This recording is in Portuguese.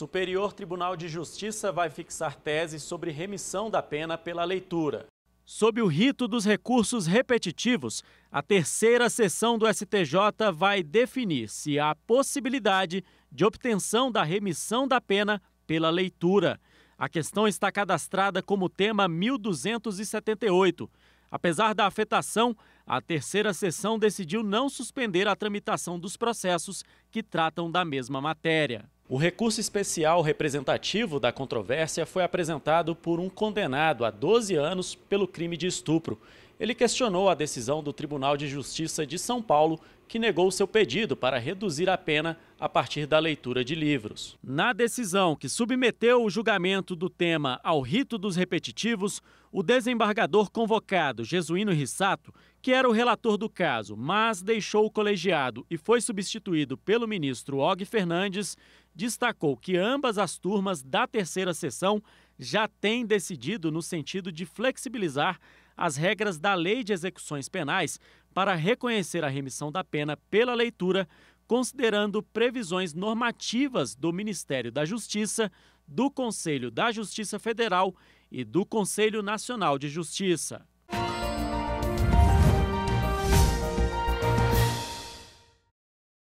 Superior Tribunal de Justiça vai fixar tese sobre remissão da pena pela leitura. Sob o rito dos recursos repetitivos, a terceira sessão do STJ vai definir se há possibilidade de obtenção da remissão da pena pela leitura. A questão está cadastrada como tema 1278. Apesar da afetação, a terceira sessão decidiu não suspender a tramitação dos processos que tratam da mesma matéria. O recurso especial representativo da controvérsia foi apresentado por um condenado a 12 anos pelo crime de estupro ele questionou a decisão do Tribunal de Justiça de São Paulo, que negou seu pedido para reduzir a pena a partir da leitura de livros. Na decisão que submeteu o julgamento do tema ao rito dos repetitivos, o desembargador convocado, Jesuíno Rissato, que era o relator do caso, mas deixou o colegiado e foi substituído pelo ministro Og Fernandes, destacou que ambas as turmas da terceira sessão já têm decidido no sentido de flexibilizar as regras da Lei de Execuções Penais para reconhecer a remissão da pena pela leitura, considerando previsões normativas do Ministério da Justiça, do Conselho da Justiça Federal e do Conselho Nacional de Justiça.